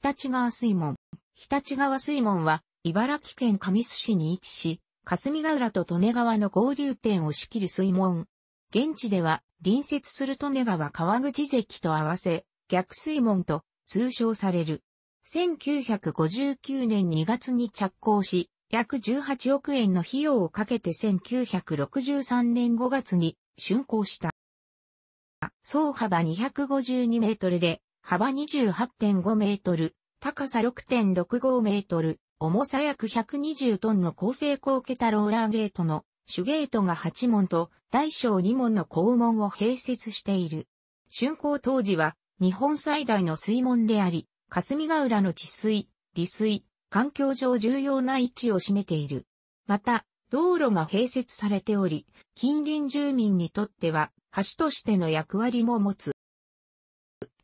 日立川水門。日立川水門は、茨城県上栖市に位置し、霞ヶ浦と利根川の合流点を仕切る水門。現地では、隣接する利根川川口関と合わせ、逆水門と通称される。1959年2月に着工し、約18億円の費用をかけて1963年5月に竣工した。総幅252メートルで幅28.5メートル、高さ6.65メートル、重さ約120トンの高性高桁ローラーゲートの主ゲートが8門と大小2門の高門を併設している。竣工当時は日本最大の水門であり、霞ヶ浦の治水、利水、環境上重要な位置を占めている。また、道路が併設されており、近隣住民にとっては橋としての役割も持つ。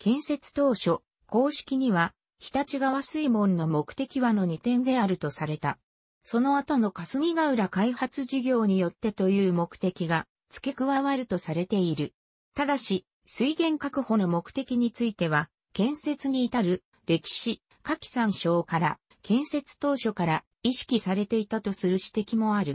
建設当初、公式には、日立川水門の目的はの2点であるとされた。その後の霞ヶ浦開発事業によってという目的が付け加わるとされている。ただし、水源確保の目的については、建設に至る歴史、下記参照から建設当初から意識されていたとする指摘もある。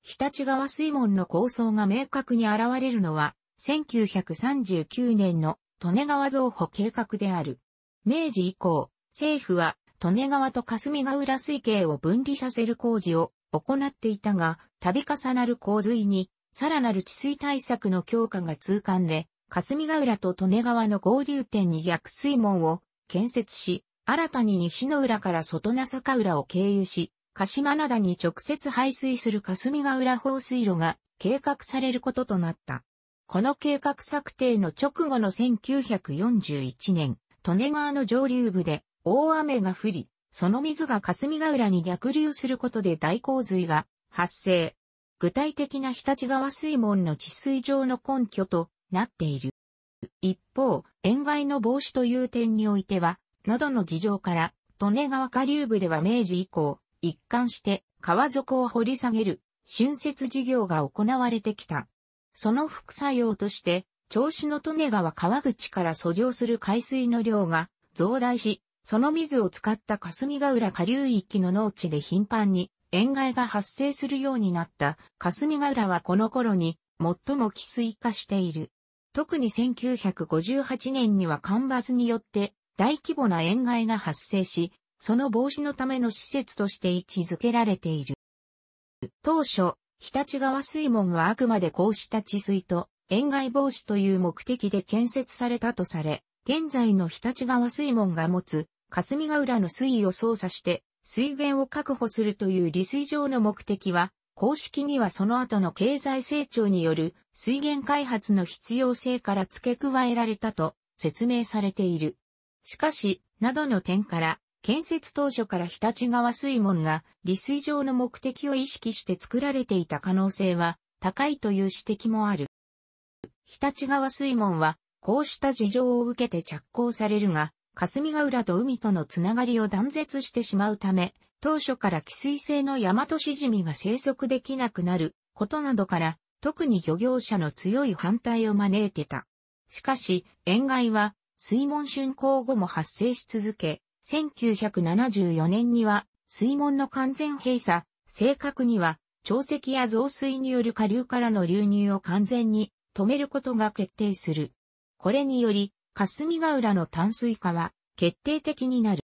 日立川水門の構想が明確に現れるのは、1939年の利根川増補計画である。明治以降、政府は、利根川と霞ヶ浦水系を分離させる工事を行っていたが、度重なる洪水に、さらなる治水対策の強化が痛感で、霞ヶ浦と利根川の合流点に逆水門を建設し、新たに西の浦から外な坂浦を経由し、鹿島灘に直接排水する霞ヶ浦放水路が計画されることとなった。この計画策定の直後の1941年、利根川の上流部で大雨が降り、その水が霞ヶ浦に逆流することで大洪水が発生。具体的な日立川水門の治水上の根拠となっている。一方、塩害の防止という点においては、などの事情から、利根川下流部では明治以降、一貫して川底を掘り下げる、浚渫事業が行われてきた。その副作用として、銚子の利根川川口から遡上する海水の量が増大し、その水を使った霞ヶ浦下流域の農地で頻繁に塩害が発生するようになった霞ヶ浦はこの頃に最も寄水化している。特に1958年には干ばつによって大規模な塩害が発生し、その防止のための施設として位置づけられている。当初、日立川水門はあくまでこうした治水と塩害防止という目的で建設されたとされ、現在の日立川水門が持つ霞ヶ浦の水位を操作して水源を確保するという利水上の目的は、公式にはその後の経済成長による水源開発の必要性から付け加えられたと説明されている。しかし、などの点から建設当初から日立川水門が利水上の目的を意識して作られていた可能性は高いという指摘もある。日立川水門はこうした事情を受けて着工されるが、霞ヶ浦と海とのつながりを断絶してしまうため、当初から寄水性の山としシジミが生息できなくなることなどから、特に漁業者の強い反対を招いてた。しかし、塩害は水門竣工後も発生し続け、1974年には水門の完全閉鎖、正確には潮汐や増水による下流からの流入を完全に止めることが決定する。これにより、霞ヶ浦の淡水化は決定的になる。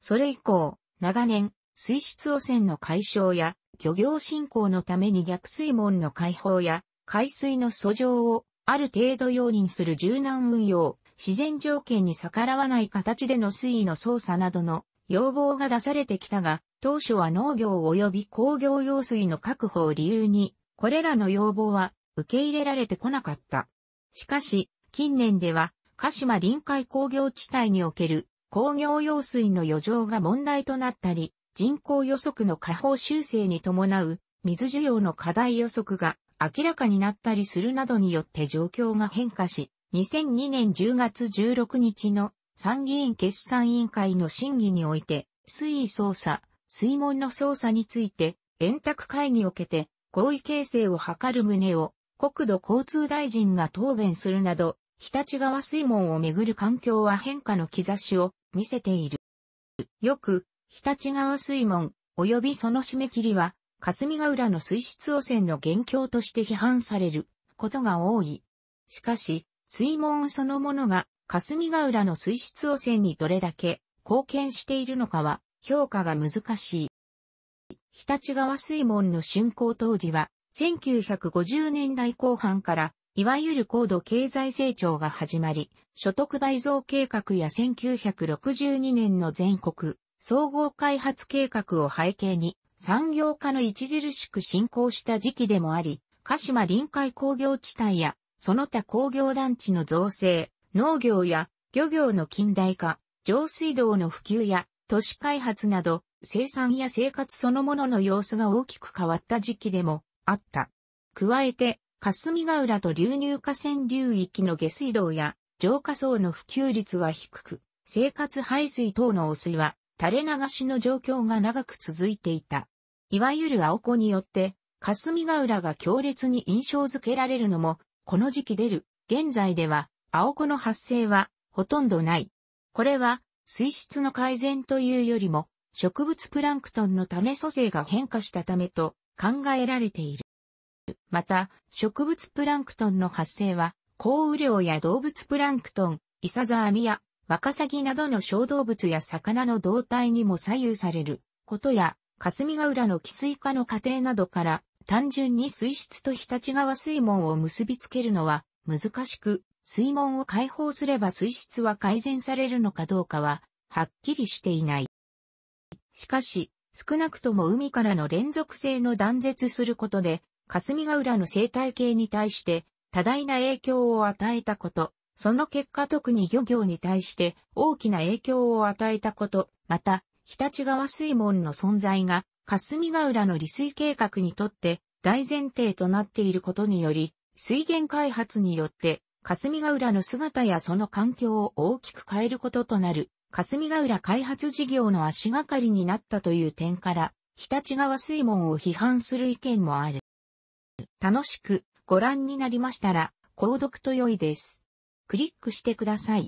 それ以降、長年、水質汚染の解消や漁業振興のために逆水門の開放や海水の素上をある程度容認する柔軟運用、自然条件に逆らわない形での水位の操作などの要望が出されてきたが、当初は農業及び工業用水の確保を理由に、これらの要望は受け入れられてこなかった。しかし、近年では、鹿島臨海工業地帯における工業用水の余剰が問題となったり、人口予測の下方修正に伴う水需要の課題予測が明らかになったりするなどによって状況が変化し、2002年10月16日の参議院決算委員会の審議において、水位捜査、水門の捜査について、円卓会におけて合意形成を図る旨を国土交通大臣が答弁するなど、日立川水門をめぐる環境は変化の兆しを見せている。よく、日立川水門、及びその締め切りは、霞ヶ浦の水質汚染の元凶として批判されることが多い。しかし、水門そのものが霞ヶ浦の水質汚染にどれだけ貢献しているのかは評価が難しい。日立川水門の竣工当時は1950年代後半からいわゆる高度経済成長が始まり、所得倍増計画や1962年の全国総合開発計画を背景に産業化の著しく進行した時期でもあり、鹿島臨海工業地帯やその他工業団地の造成、農業や漁業の近代化、上水道の普及や都市開発など、生産や生活そのものの様子が大きく変わった時期でもあった。加えて、霞ヶ浦と流入河川流域の下水道や浄化層の普及率は低く、生活排水等の汚水は垂れ流しの状況が長く続いていた。いわゆる青子によって、霞ヶ浦が強烈に印象づけられるのも、この時期出る、現在では、青子の発生は、ほとんどない。これは、水質の改善というよりも、植物プランクトンの種組成が変化したためと考えられている。また、植物プランクトンの発生は、降雨量や動物プランクトン、イサザアミやワカサギなどの小動物や魚の動態にも左右されることや、霞ヶ浦の寄水化の過程などから単純に水質と日立川水門を結びつけるのは難しく、水門を開放すれば水質は改善されるのかどうかは、はっきりしていない。しかし、少なくとも海からの連続性の断絶することで、霞ヶ浦の生態系に対して多大な影響を与えたこと、その結果特に漁業に対して大きな影響を与えたこと、また、日立川水門の存在が霞ヶ浦の利水計画にとって大前提となっていることにより、水源開発によって、霞ヶ浦の姿やその環境を大きく変えることとなる、霞ヶ浦開発事業の足がかりになったという点から、日立川水門を批判する意見もある。楽しくご覧になりましたら、購読と良いです。クリックしてください。